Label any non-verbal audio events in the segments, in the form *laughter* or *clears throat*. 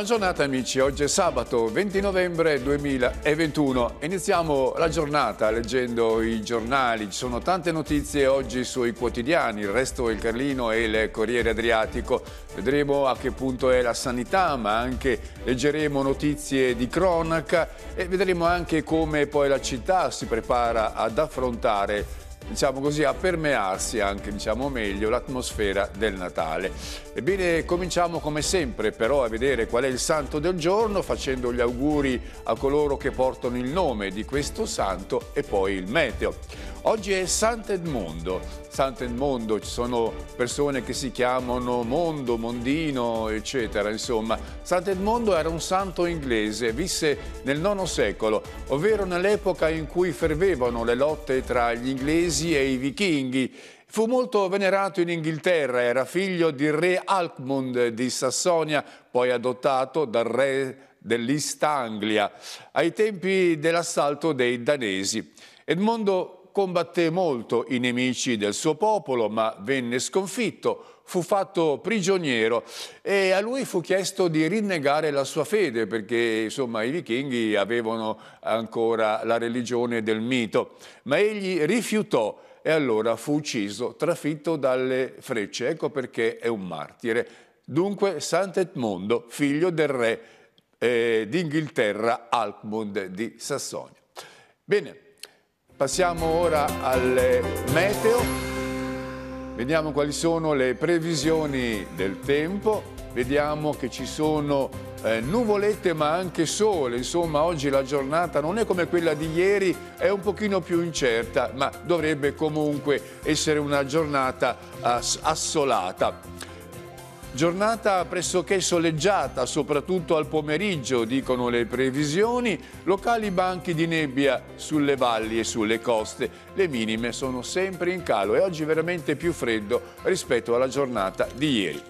Buona giornata amici, oggi è sabato 20 novembre 2021. Iniziamo la giornata leggendo i giornali, ci sono tante notizie oggi sui quotidiani, il resto è il Carlino e il Corriere Adriatico. Vedremo a che punto è la sanità, ma anche leggeremo notizie di cronaca e vedremo anche come poi la città si prepara ad affrontare diciamo così, a permearsi anche diciamo meglio l'atmosfera del Natale. Ebbene, cominciamo come sempre però a vedere qual è il santo del giorno facendo gli auguri a coloro che portano il nome di questo santo e poi il meteo. Oggi è Sant'Edmondo. Sant'Edmondo ci sono persone che si chiamano Mondo, Mondino, eccetera, insomma. Sant'Edmondo era un santo inglese, visse nel IX secolo, ovvero nell'epoca in cui fervevano le lotte tra gli inglesi danesi e i vichinghi. Fu molto venerato in Inghilterra, era figlio di re Alcmund di Sassonia, poi adottato dal re dell'East Anglia, ai tempi dell'assalto dei danesi. Edmondo combatté molto i nemici del suo popolo, ma venne sconfitto fu fatto prigioniero e a lui fu chiesto di rinnegare la sua fede perché insomma i vichinghi avevano ancora la religione del mito, ma egli rifiutò e allora fu ucciso, trafitto dalle frecce. Ecco perché è un martire. Dunque Sant'Edmondo, figlio del re eh, d'Inghilterra, Alcmund di Sassonia. Bene, passiamo ora al meteo. Vediamo quali sono le previsioni del tempo, vediamo che ci sono eh, nuvolette ma anche sole, insomma oggi la giornata non è come quella di ieri, è un pochino più incerta, ma dovrebbe comunque essere una giornata eh, assolata. Giornata pressoché soleggiata, soprattutto al pomeriggio, dicono le previsioni, locali banchi di nebbia sulle valli e sulle coste. Le minime sono sempre in calo e oggi veramente più freddo rispetto alla giornata di ieri.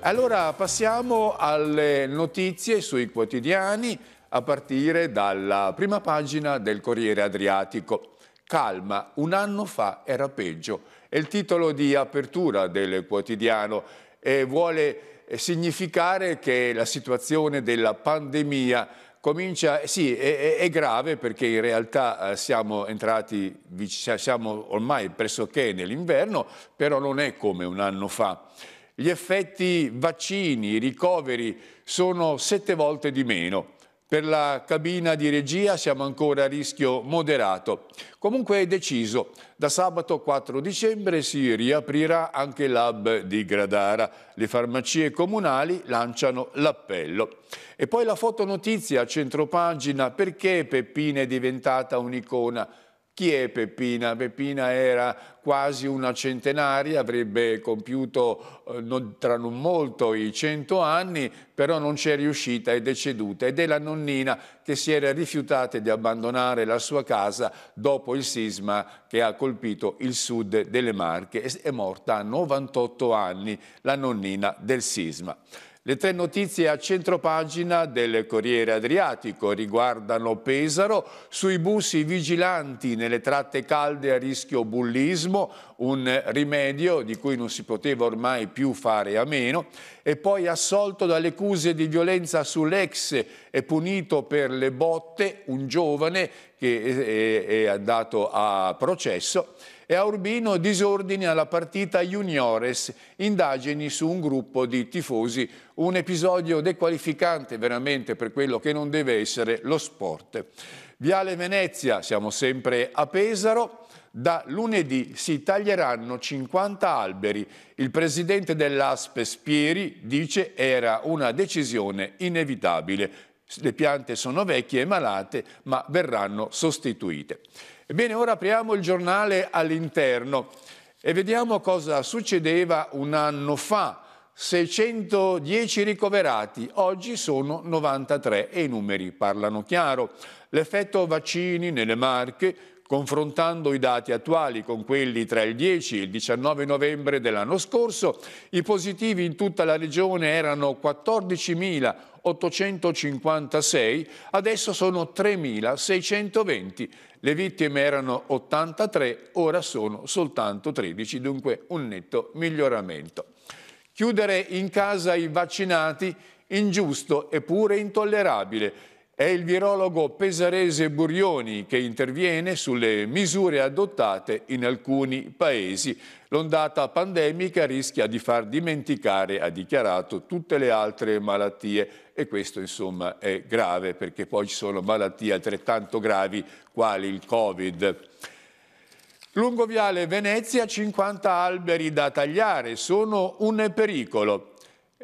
Allora passiamo alle notizie sui quotidiani a partire dalla prima pagina del Corriere Adriatico. Calma, un anno fa era peggio. È il titolo di apertura del quotidiano e vuole eh, significare che la situazione della pandemia comincia, eh, sì, è, è, grave perché in realtà eh, siamo entrati, siamo ormai pressoché nell'inverno, però non è come un anno fa. Gli effetti vaccini, i ricoveri sono sette volte di meno. Per la cabina di regia siamo ancora a rischio moderato. Comunque è deciso, da sabato 4 dicembre si riaprirà anche l'hub di Gradara. Le farmacie comunali lanciano l'appello. E poi la fotonotizia a centropagina, perché Peppina è diventata un'icona? Chi è Peppina? Peppina era quasi una centenaria, avrebbe compiuto eh, non, tra non molto i cento anni, però non c'è riuscita, è deceduta ed è la nonnina che si era rifiutata di abbandonare la sua casa dopo il sisma che ha colpito il sud delle Marche. È morta a 98 anni la nonnina del sisma. Le tre notizie a centropagina del Corriere Adriatico riguardano Pesaro, sui bussi vigilanti nelle tratte calde a rischio bullismo, un rimedio di cui non si poteva ormai più fare a meno, e poi assolto dalle accuse di violenza sull'ex e punito per le botte un giovane che è andato a processo e a Urbino disordini alla partita Juniores, indagini su un gruppo di tifosi, un episodio dequalificante veramente per quello che non deve essere lo sport. Viale Venezia, siamo sempre a Pesaro, da lunedì si taglieranno 50 alberi. Il presidente dell'Aspe Spieri dice era una decisione inevitabile le piante sono vecchie e malate, ma verranno sostituite. Ebbene, ora apriamo il giornale all'interno e vediamo cosa succedeva un anno fa. 610 ricoverati, oggi sono 93 e i numeri parlano chiaro. L'effetto vaccini nelle Marche, Confrontando i dati attuali con quelli tra il 10 e il 19 novembre dell'anno scorso, i positivi in tutta la regione erano 14.856, adesso sono 3.620. Le vittime erano 83, ora sono soltanto 13, dunque un netto miglioramento. Chiudere in casa i vaccinati ingiusto eppure intollerabile. È il virologo pesarese Burioni che interviene sulle misure adottate in alcuni paesi. L'ondata pandemica rischia di far dimenticare, ha dichiarato, tutte le altre malattie e questo insomma è grave perché poi ci sono malattie altrettanto gravi quali il Covid. Lungo Viale Venezia 50 alberi da tagliare sono un pericolo.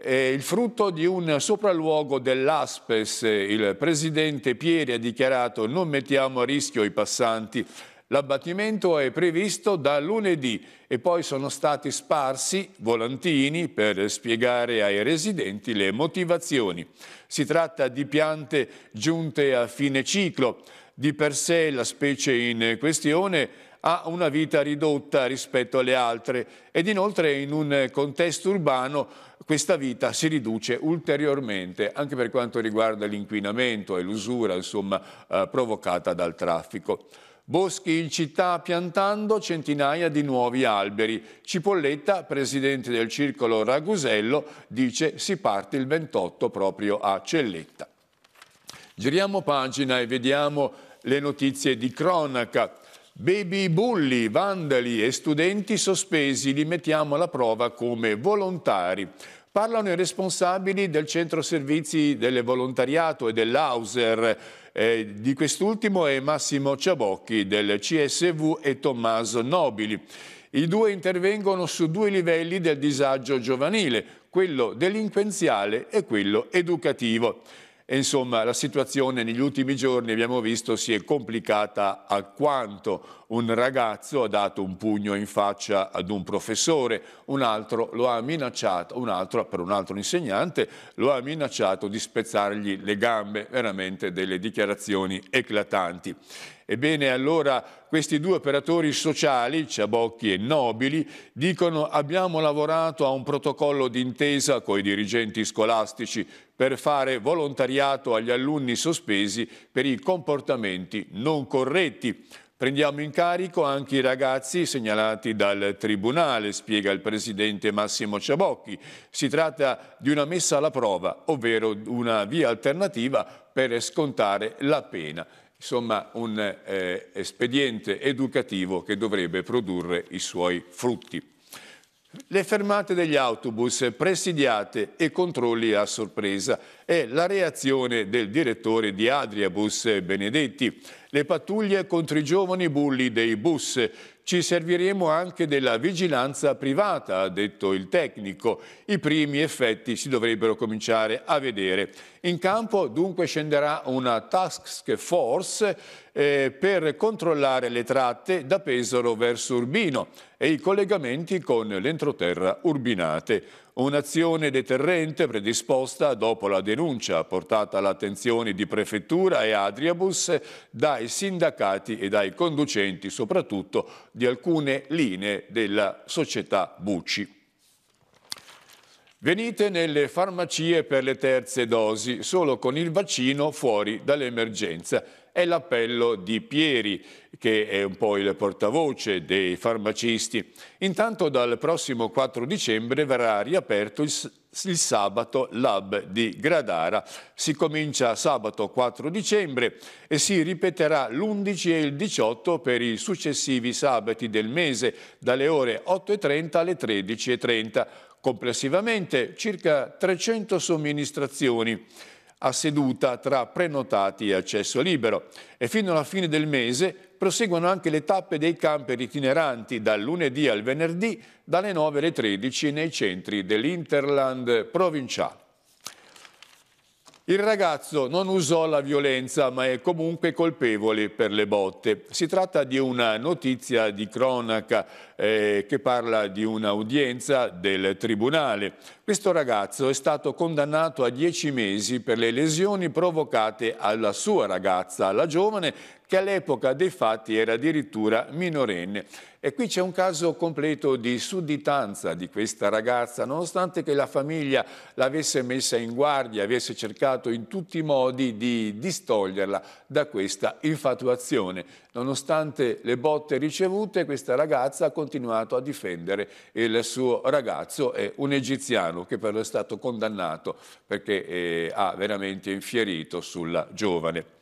È il frutto di un sopralluogo dell'Aspes, il presidente Pieri ha dichiarato non mettiamo a rischio i passanti. L'abbattimento è previsto da lunedì e poi sono stati sparsi volantini per spiegare ai residenti le motivazioni. Si tratta di piante giunte a fine ciclo. Di per sé la specie in questione ha una vita ridotta rispetto alle altre ed inoltre in un contesto urbano questa vita si riduce ulteriormente anche per quanto riguarda l'inquinamento e l'usura insomma, eh, provocata dal traffico. Boschi in città piantando centinaia di nuovi alberi. Cipolletta, presidente del circolo Ragusello, dice si parte il 28 proprio a Celletta. Giriamo pagina e vediamo le notizie di cronaca. Baby bulli, vandali e studenti sospesi li mettiamo alla prova come volontari. Parlano i responsabili del centro servizi del volontariato e dell'Auser. Eh, di quest'ultimo è Massimo Ciabocchi del CSV e Tommaso Nobili. I due intervengono su due livelli del disagio giovanile, quello delinquenziale e quello educativo. E insomma la situazione negli ultimi giorni abbiamo visto si è complicata alquanto. Un ragazzo ha dato un pugno in faccia ad un professore, un altro lo ha minacciato, un altro per un altro insegnante lo ha minacciato di spezzargli le gambe, veramente delle dichiarazioni eclatanti. Ebbene, allora questi due operatori sociali, Ciabocchi e Nobili, dicono abbiamo lavorato a un protocollo d'intesa con i dirigenti scolastici per fare volontariato agli alunni sospesi per i comportamenti non corretti. Prendiamo in carico anche i ragazzi segnalati dal Tribunale, spiega il Presidente Massimo Ciabocchi. Si tratta di una messa alla prova, ovvero una via alternativa per scontare la pena. Insomma, un eh, espediente educativo che dovrebbe produrre i suoi frutti. Le fermate degli autobus presidiate e controlli a sorpresa e la reazione del direttore di Adriabus Benedetti. Le pattuglie contro i giovani bulli dei bus. Ci serviremo anche della vigilanza privata, ha detto il tecnico. I primi effetti si dovrebbero cominciare a vedere. In campo dunque scenderà una task force eh, per controllare le tratte da Pesaro verso Urbino e i collegamenti con l'entroterra urbinate. Un'azione deterrente predisposta dopo la denuncia portata all'attenzione di Prefettura e Adriabus dai sindacati e dai conducenti, soprattutto di alcune linee della società Bucci. Venite nelle farmacie per le terze dosi, solo con il vaccino fuori dall'emergenza è l'appello di Pieri, che è un po' il portavoce dei farmacisti. Intanto dal prossimo 4 dicembre verrà riaperto il, il sabato Lab di Gradara. Si comincia sabato 4 dicembre e si ripeterà l'11 e il 18 per i successivi sabati del mese, dalle ore 8.30 alle 13.30. Complessivamente circa 300 somministrazioni a seduta tra prenotati e accesso libero e fino alla fine del mese proseguono anche le tappe dei camper itineranti dal lunedì al venerdì dalle 9 alle 13 nei centri dell'Interland provinciale. Il ragazzo non usò la violenza ma è comunque colpevole per le botte. Si tratta di una notizia di cronaca eh, che parla di un'udienza del Tribunale questo ragazzo è stato condannato a dieci mesi per le lesioni provocate alla sua ragazza, la giovane, che all'epoca dei fatti era addirittura minorenne. E qui c'è un caso completo di sudditanza di questa ragazza, nonostante che la famiglia l'avesse messa in guardia, avesse cercato in tutti i modi di distoglierla da questa infatuazione. Nonostante le botte ricevute, questa ragazza ha continuato a difendere il suo ragazzo, è un egiziano Alfano che però è stato condannato perché eh, ha veramente infierito sulla giovane.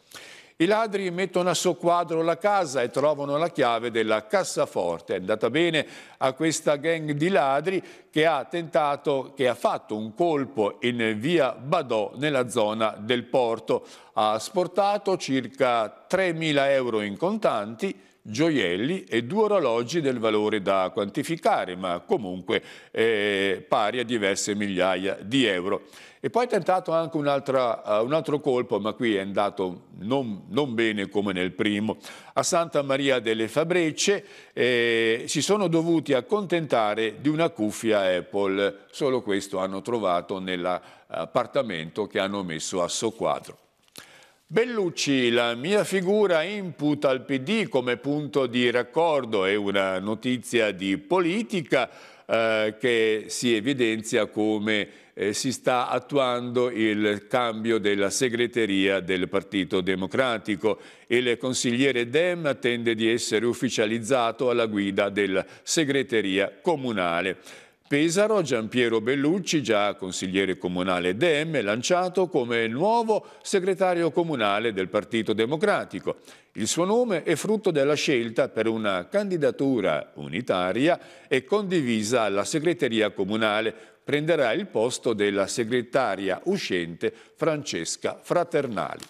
I ladri mettono a soqquadro la casa e trovano la chiave della cassaforte. È andata bene a questa gang di ladri che ha tentato, che ha fatto un colpo in via Badò nella zona del porto. Ha asportato circa 3.000 euro in contanti, gioielli e due orologi del valore da quantificare, ma comunque eh, pari a diverse migliaia di euro. E poi è tentato anche un, uh, eh, un altro colpo, ma qui è andato non, non, bene come nel primo. A Santa Maria delle Fabrecce eh, si sono dovuti accontentare di una cuffia Apple, solo questo hanno trovato nell'appartamento che hanno messo a soquadro. Bellucci, la mia figura imputa al PD come punto di raccordo, è una notizia di politica eh, che si evidenzia come eh, si sta attuando il cambio della segreteria del Partito Democratico. Il consigliere Dem attende di essere ufficializzato alla guida della segreteria comunale. Pesaro, Giampiero Bellucci, già consigliere comunale DM, lanciato come nuovo segretario comunale del Partito Democratico. Il suo nome è frutto della scelta per una candidatura unitaria e condivisa alla segreteria comunale. Prenderà il posto della segretaria uscente Francesca Fraternali.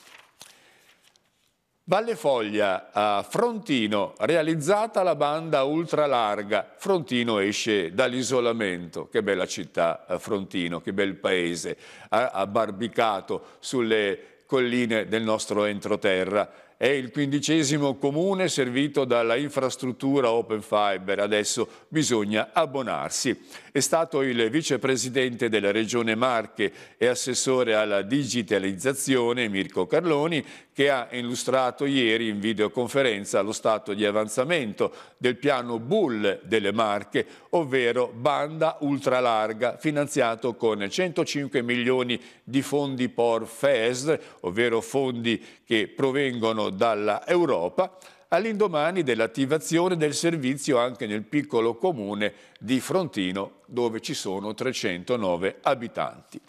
Valle Foglia a Frontino, realizzata la banda ultralarga. Frontino esce dall'isolamento. Che bella città eh, Frontino, che bel paese, abbarbicato sulle colline del nostro entroterra. È il quindicesimo comune servito dalla infrastruttura Open Fiber. Adesso bisogna abbonarsi è stato il vicepresidente della Regione Marche e assessore alla digitalizzazione Mirko Carloni che ha illustrato ieri in videoconferenza lo stato di avanzamento del piano Bull delle Marche, ovvero banda ultralarga finanziato con 105 milioni di fondi POR FES, ovvero fondi che provengono dall'Europa, all'indomani dell'attivazione del servizio anche nel piccolo comune di Frontino dove ci sono 309 abitanti.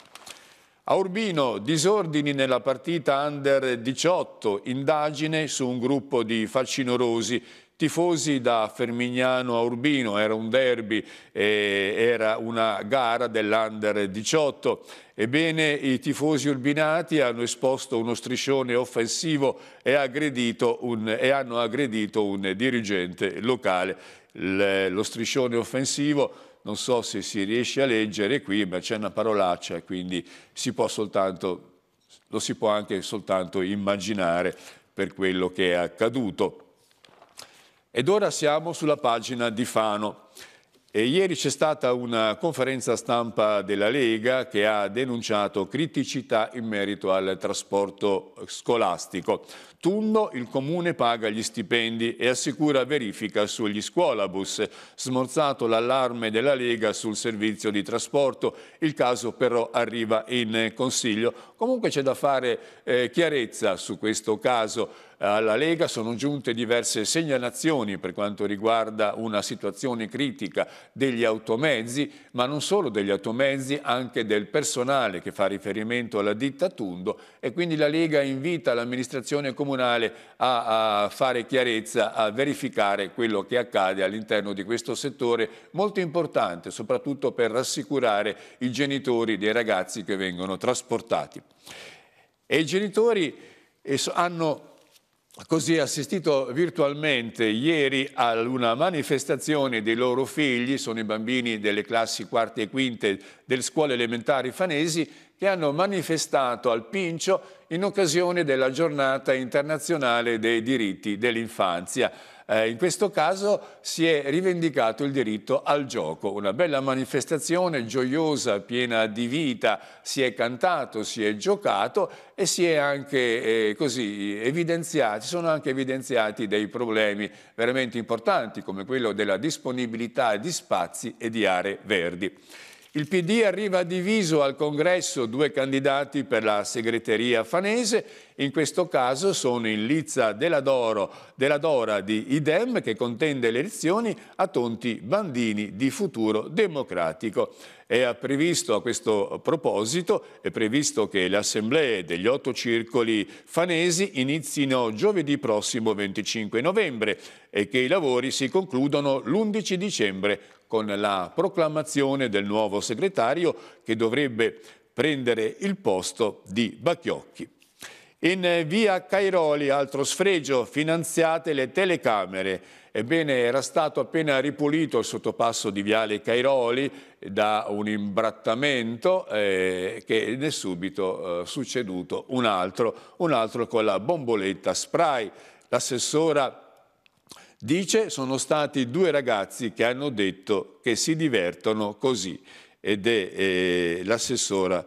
A Urbino, disordini nella partita under 18, indagine su un gruppo di facinorosi tifosi da Fermignano a Urbino, era un derby, eh, era una gara dell'Under 18. Ebbene, i tifosi urbinati hanno esposto uno striscione offensivo e, un, e hanno aggredito un dirigente locale. Il, lo striscione offensivo non so se si riesce a leggere qui, ma c'è una parolaccia, quindi si soltanto, lo si può anche soltanto immaginare per quello che è accaduto. Ed ora siamo sulla pagina di Fano. E ieri c'è stata una conferenza stampa della Lega che ha denunciato criticità in merito al trasporto scolastico. Tunno il comune paga gli stipendi e assicura verifica sugli scuolabus. Smorzato l'allarme della Lega sul servizio di trasporto, il caso però arriva in consiglio. Comunque c'è da fare eh, chiarezza su questo caso alla Lega sono giunte diverse segnalazioni per quanto riguarda una situazione critica degli automezzi, ma non solo degli automezzi, anche del personale che fa riferimento alla ditta Tundo e quindi la Lega invita l'amministrazione comunale a, a fare chiarezza, a verificare quello che accade all'interno di questo settore molto importante, soprattutto per rassicurare i genitori dei ragazzi che vengono trasportati. E i genitori eh, hanno così assistito virtualmente ieri ad una manifestazione dei loro figli, sono i bambini delle classi quarte e quinte delle scuole elementari fanesi, che hanno manifestato al Pincio in occasione della giornata internazionale dei diritti dell'infanzia. Eh, in questo caso si è rivendicato il diritto al gioco, una bella manifestazione gioiosa, piena di vita, si è cantato, si è giocato e si è anche eh, così evidenziati, sono anche evidenziati dei problemi veramente importanti come quello della disponibilità di spazi e di aree verdi. Il PD arriva diviso al congresso due candidati per la segreteria fanese, in questo caso sono in Lizza Della, Doro, Della Dora di Idem che contende le elezioni a Tonti Bandini di Futuro Democratico. È previsto a questo proposito, è previsto che le assemblee degli otto circoli fanesi inizino giovedì prossimo 25 novembre e che i lavori si concludano l'11 dicembre con la proclamazione del nuovo segretario che dovrebbe prendere il posto di Bacchiocchi. In via Cairoli, altro sfregio, finanziate le telecamere Ebbene, era stato appena ripulito il sottopasso di Viale Cairoli da un imbrattamento eh, che ne è subito eh, succeduto un altro, un altro con la bomboletta spray. L'assessora dice sono stati due ragazzi che hanno detto che si divertono così ed è eh, l'assessora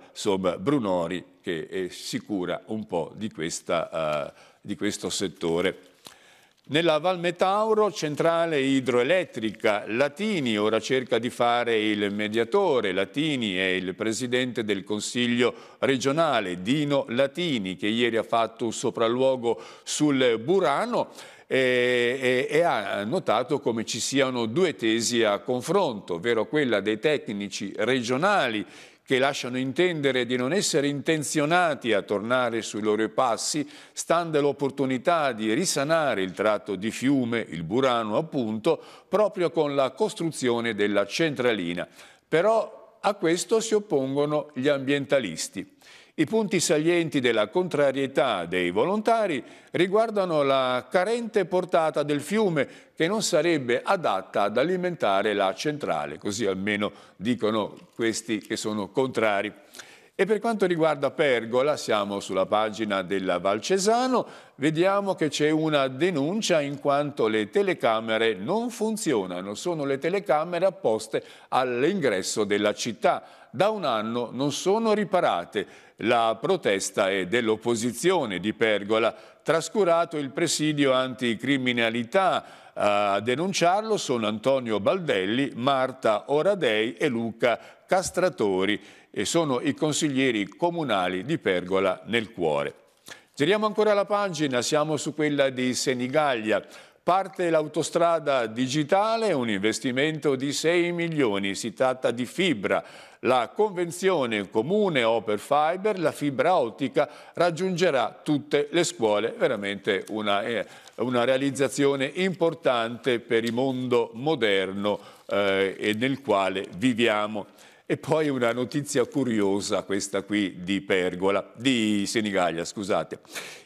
Brunori che è sicura un po' di, questa, uh, di questo settore. Nella Val Metauro, centrale idroelettrica, Latini ora cerca di fare il mediatore. Latini è il presidente del Consiglio regionale, Dino Latini, che ieri ha fatto un sopralluogo sul Burano e, e, e, ha notato come ci siano due tesi a confronto, ovvero quella dei tecnici regionali che lasciano intendere di non essere intenzionati a tornare sui loro passi, stando l'opportunità di risanare il tratto di fiume, il Burano appunto, proprio con la costruzione della centralina. Però a questo si oppongono gli ambientalisti. I punti salienti della contrarietà dei volontari riguardano la carente portata del fiume che non sarebbe adatta ad alimentare la centrale, così almeno dicono questi che sono contrari. E per quanto riguarda Pergola, siamo sulla pagina della Valcesano, vediamo che c'è una denuncia in quanto le telecamere non funzionano, sono le telecamere apposte all'ingresso della città da un anno non sono riparate. La protesta è dell'opposizione di Pergola, trascurato il presidio anticriminalità. A denunciarlo sono Antonio Baldelli, Marta Oradei e Luca Castratori e sono i consiglieri comunali di Pergola nel cuore. Giriamo ancora la pagina, siamo su quella di Senigallia. Parte l'autostrada digitale, un investimento di 6 milioni, si tratta di fibra, la convenzione comune Oper Fiber, la fibra ottica, raggiungerà tutte le scuole, veramente una, eh, una realizzazione importante per il mondo moderno eh, e nel quale viviamo. E poi una notizia curiosa, questa qui di Pergola, di Senigallia, scusate.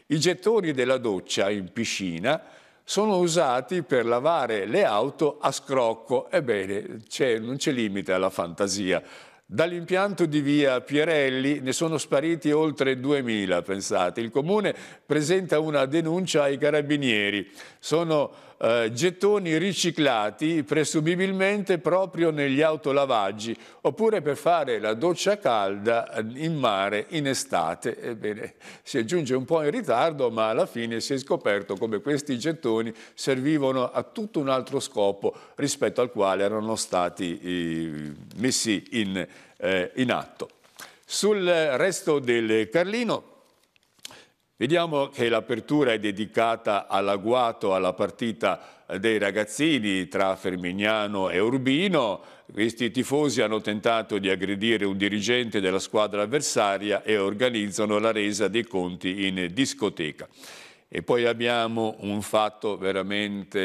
I gettoni della doccia in piscina sono usati per lavare le auto a scrocco. Ebbene, non c'è limite alla fantasia. Dall'impianto di via Pierelli ne sono spariti oltre 2.000, pensate. Il comune presenta una denuncia ai carabinieri. Sono eh, gettoni riciclati presumibilmente proprio negli autolavaggi oppure per fare la doccia calda in mare in estate. Ebbene, si aggiunge un po' in ritardo ma alla fine si è scoperto come questi gettoni servivano a tutto un altro scopo rispetto al quale erano stati eh, messi in, eh, in atto. Sul resto del Carlino Vediamo che l'apertura è dedicata all'agguato, alla partita dei ragazzini tra Fermignano e Urbino. Questi tifosi hanno tentato di aggredire un dirigente della squadra avversaria e organizzano la resa dei conti in discoteca. E poi abbiamo un fatto veramente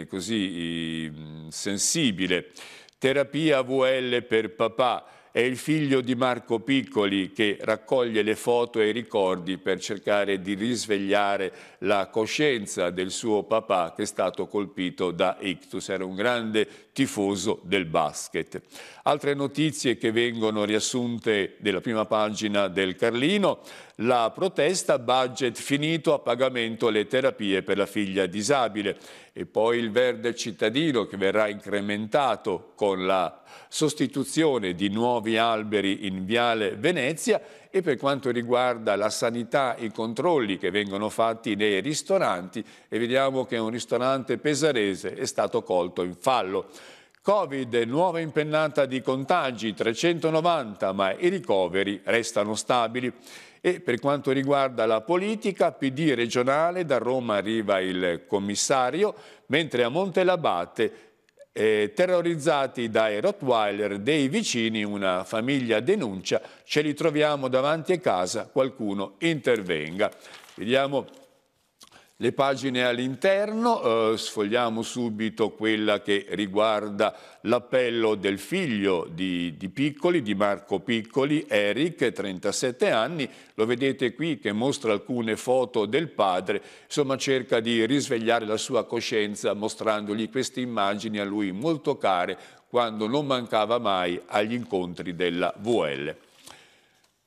eh, così eh, sensibile. Terapia VL per papà è il figlio di Marco Piccoli che raccoglie le foto e i ricordi per cercare di risvegliare la coscienza del suo papà che è stato colpito da ictus. Era un grande tifoso del basket. Altre notizie che vengono riassunte nella prima pagina del Carlino, la protesta, budget finito a pagamento le terapie per la figlia disabile e poi il verde cittadino che verrà incrementato con la sostituzione di nuovi alberi in Viale Venezia e per quanto riguarda la sanità i controlli che vengono fatti nei ristoranti e vediamo che un ristorante pesarese è stato colto in fallo. Covid, nuova impennata di contagi 390, ma i ricoveri restano stabili. E per quanto riguarda la politica, PD regionale, da Roma arriva il commissario, mentre a Montelabate eh, terrorizzati dai Rottweiler dei vicini, una famiglia denuncia, ce li troviamo davanti a casa, qualcuno intervenga. Vediamo le pagine all'interno, eh, sfogliamo subito quella che riguarda l'appello del figlio di, di, Piccoli, di Marco Piccoli, Eric, 37 anni, lo vedete qui che mostra alcune foto del padre, insomma cerca di risvegliare la sua coscienza mostrandogli queste immagini a lui molto care quando non mancava mai agli incontri della VL.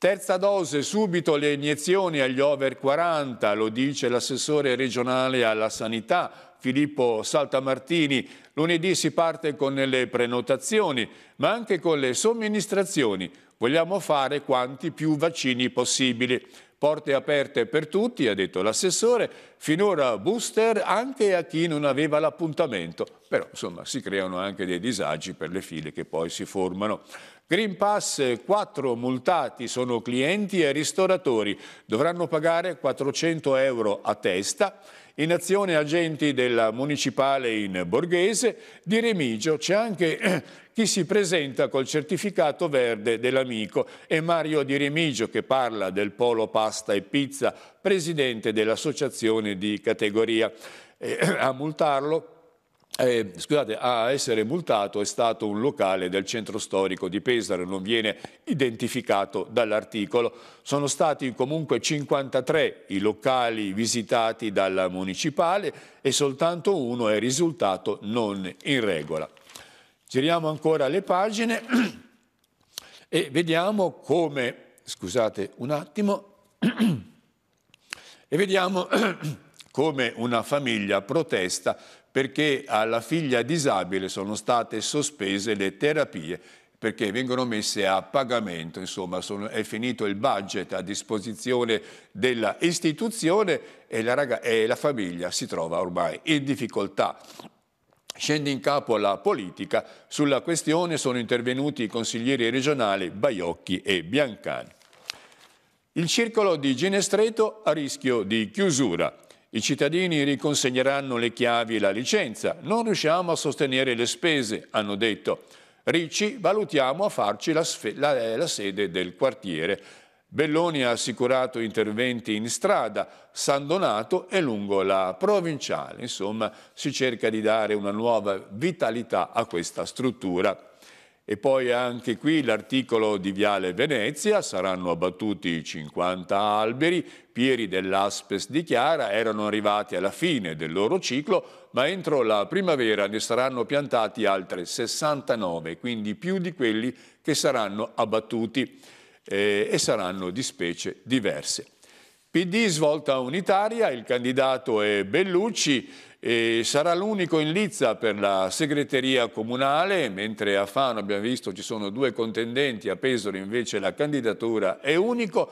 Terza dose, subito le iniezioni agli over 40, lo dice l'assessore regionale alla sanità Filippo Saltamartini. Lunedì si parte con le prenotazioni, ma anche con le somministrazioni. Vogliamo fare quanti più vaccini possibili. Porte aperte per tutti, ha detto l'assessore, finora booster anche a chi non aveva l'appuntamento. Però insomma si creano anche dei disagi per le file che poi si formano. Green Pass, quattro multati sono clienti e ristoratori, dovranno pagare 400 euro a testa. In azione agenti della Municipale in Borghese, di Remigio c'è anche eh, chi si presenta col certificato verde dell'amico e Mario Di Remigio che parla del Polo Pasta e Pizza, presidente dell'associazione di categoria. Eh, *clears throat* a multarlo eh, scusate, a essere multato è stato un locale del centro storico di Pesaro, non viene identificato dall'articolo. Sono stati comunque 53 i locali visitati dalla municipale e soltanto uno è risultato non in regola. Giriamo ancora le pagine *clears throat* e vediamo come, scusate un attimo, *clears throat* e vediamo *clears throat* come una famiglia protesta perché alla figlia disabile sono state sospese le terapie perché vengono messe a pagamento, insomma sono, è finito il budget a disposizione dell'istituzione e, e la famiglia si trova ormai in difficoltà scende in capo la politica. Sulla questione sono intervenuti i consiglieri regionali Baiocchi e Biancani. Il circolo di Ginestreto a rischio di chiusura. I cittadini riconsegneranno le chiavi e la licenza. Non riusciamo a sostenere le spese, hanno detto. Ricci, valutiamo a farci la, la, eh, la sede del quartiere. Belloni ha assicurato interventi in strada, San Donato e lungo la provinciale. Insomma, si cerca di dare una nuova vitalità a questa struttura. E poi anche qui l'articolo di Viale Venezia, saranno abbattuti 50 alberi, Pieri dell'Aspes dichiara erano arrivati alla fine del loro ciclo, ma entro la primavera ne saranno piantati altre 69, quindi più di quelli che saranno abbattuti eh, e saranno di specie diverse. PD svolta unitaria, il candidato è Bellucci, e sarà l'unico in Lizza per la segreteria comunale, mentre a Fano abbiamo visto ci sono due contendenti, a Pesaro invece la candidatura è unico.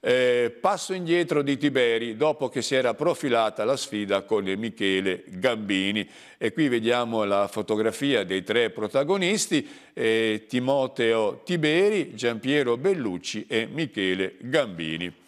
Eh, passo indietro di Tiberi dopo che si era profilata la sfida con Michele Gambini e qui vediamo la fotografia dei tre protagonisti eh, Timoteo Tiberi, Giampiero Bellucci e Michele Gambini.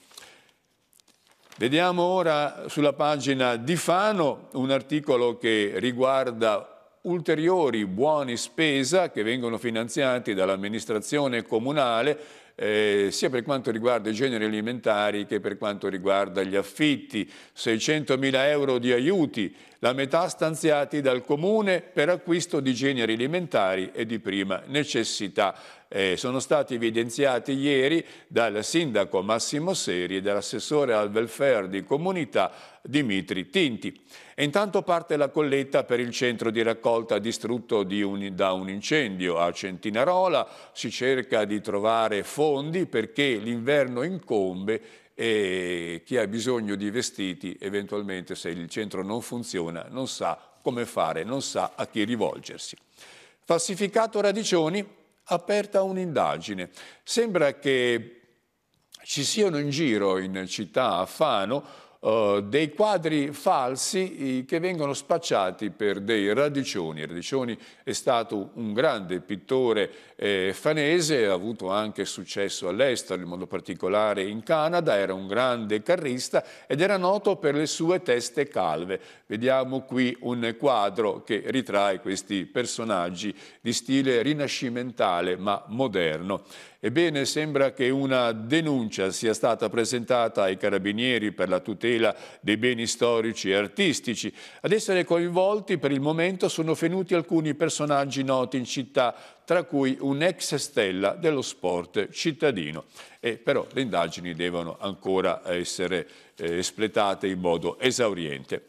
Vediamo ora sulla pagina di Fano un articolo che riguarda ulteriori buoni spesa che vengono finanziati dall'amministrazione comunale eh, sia per quanto riguarda i generi alimentari che per quanto riguarda gli affitti, 600.000 euro di aiuti, la metà stanziati dal Comune per acquisto di generi alimentari e di prima necessità eh, sono stati evidenziati ieri dal sindaco Massimo Seri e dall'assessore al welfare di comunità Dimitri Tinti. E intanto parte la colletta per il centro di raccolta distrutto di un, da un incendio a Centinarola. Si cerca di trovare fondi perché l'inverno incombe e chi ha bisogno di vestiti eventualmente se il centro non funziona non sa come fare, non sa a chi rivolgersi. Falsificato Radicioni, aperta un'indagine. Sembra che ci siano in giro in città a Fano eh, dei quadri falsi che vengono spacciati per dei radicioni. Radicioni è stato un grande pittore eh, fanese, ha avuto anche successo all'estero, in modo particolare in Canada, era un grande carrista ed era noto per le sue teste calve. Vediamo qui un quadro che ritrae questi personaggi di stile rinascimentale ma moderno. Ebbene, sembra che una denuncia sia stata presentata ai carabinieri per la tutela dei beni storici e artistici. Ad essere coinvolti per il momento sono venuti alcuni personaggi noti in città, tra cui un'ex stella dello sport cittadino. E però le indagini devono ancora essere eh, espletate in modo esauriente.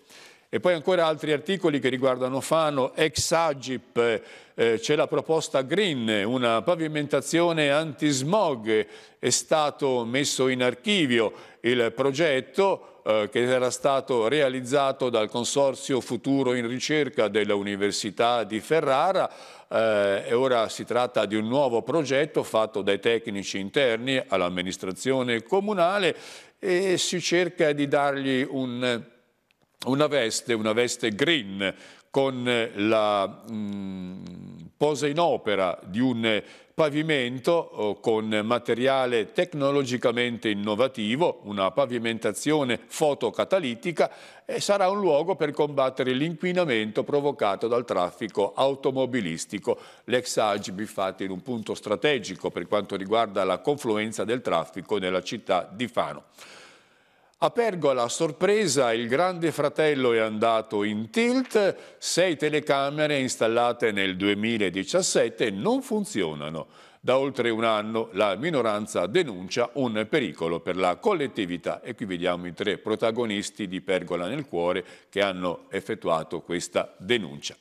E poi ancora altri articoli che riguardano Fano, ex Agip, eh, c'è la proposta Green, una pavimentazione antismog, è stato messo in archivio il progetto eh, che era stato realizzato dal Consorzio Futuro in Ricerca dell'Università di Ferrara eh, e ora si tratta di un nuovo progetto fatto dai tecnici interni all'amministrazione comunale e si cerca di dargli un una veste, una veste green, con la mh, mm, posa in opera di un pavimento oh, con materiale tecnologicamente innovativo, una pavimentazione fotocatalitica e sarà un luogo per combattere l'inquinamento provocato dal traffico automobilistico. L'ex Agib infatti in un punto strategico per quanto riguarda la confluenza del traffico nella città di Fano. A Pergola, sorpresa, il grande fratello è andato in tilt, sei telecamere installate nel 2017 non funzionano. Da oltre un anno la minoranza denuncia un pericolo per la collettività e qui vediamo i tre protagonisti di Pergola nel cuore che hanno effettuato questa denuncia.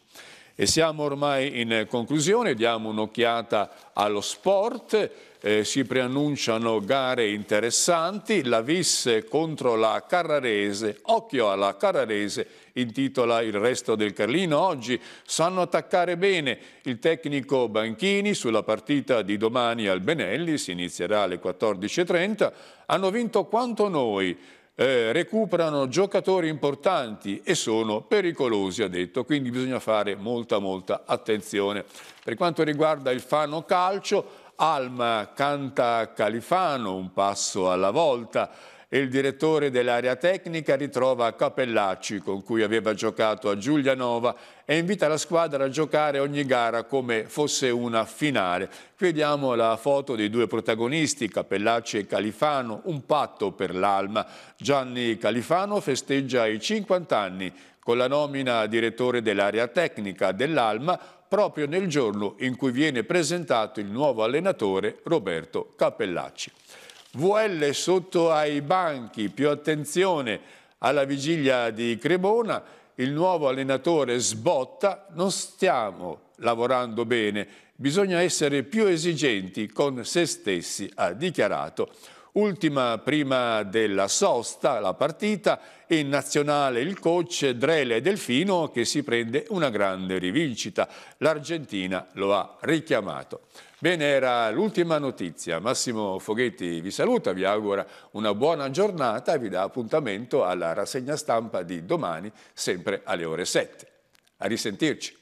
E siamo ormai in conclusione, diamo un'occhiata allo sport eh, si preannunciano gare interessanti, la Visse contro la Carrarese, occhio alla Carrarese, intitola il resto del Carlino oggi, sanno attaccare bene il tecnico Banchini sulla partita di domani al Benelli, si inizierà alle 14.30, hanno vinto quanto noi, eh, recuperano giocatori importanti e sono pericolosi, ha detto, quindi bisogna fare molta molta attenzione. Per quanto riguarda il Fano Calcio, Alma canta Califano un passo alla volta e il direttore dell'area tecnica ritrova Capellacci con cui aveva giocato a Giulianova e invita la squadra a giocare ogni gara come fosse una finale. Qui Vediamo la foto dei due protagonisti, Capellacci e Califano, un patto per l'Alma. Gianni Califano festeggia i 50 anni con la nomina direttore dell'area tecnica dell'Alma proprio nel giorno in cui viene presentato il nuovo allenatore Roberto Cappellacci. VL sotto ai banchi, più attenzione alla vigilia di Cremona, il nuovo allenatore sbotta, non stiamo lavorando bene, bisogna essere più esigenti con se stessi, ha dichiarato Ultima prima della sosta, la partita, e in nazionale il coach Drele Delfino che si prende una grande rivincita. L'Argentina lo ha richiamato. Bene, era l'ultima notizia. Massimo Foghetti vi saluta, vi augura una buona giornata e vi dà appuntamento alla rassegna stampa di domani, sempre alle ore 7. A risentirci.